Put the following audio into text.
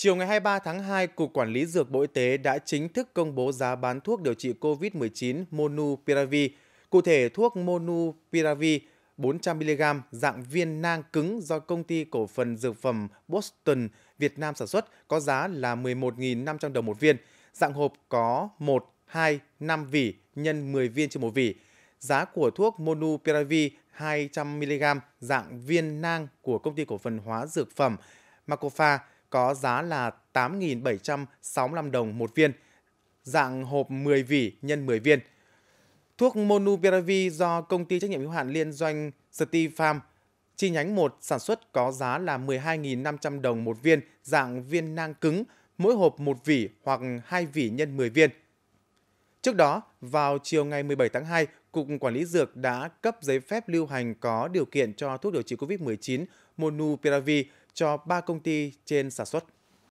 Chiều ngày 23 tháng 2, Cục Quản lý Dược Bộ Y tế đã chính thức công bố giá bán thuốc điều trị COVID-19 Monupiravir. Cụ thể, thuốc Monupiravir 400mg dạng viên nang cứng do công ty cổ phần dược phẩm Boston Việt Nam sản xuất có giá là 11.500 đồng một viên. Dạng hộp có 1, 2, 5 vỉ nhân 10 viên trên một vỉ. Giá của thuốc Monupiravir 200mg dạng viên nang của công ty cổ phần hóa dược phẩm Macofa có giá là 8.765 đồng một viên, dạng hộp 10 vỉ nhân 10 viên. Thuốc Monupiravir do công ty trách nhiệm hữu hạn liên doanh Farm chi nhánh 1 sản xuất có giá là 12.500 đồng một viên dạng viên nang cứng, mỗi hộp 1 vỉ hoặc 2 vỉ nhân 10 viên. Trước đó, vào chiều ngày 17 tháng 2, Cục Quản lý Dược đã cấp giấy phép lưu hành có điều kiện cho thuốc điều trị COVID-19 Monupiravir cho ba công ty trên sản xuất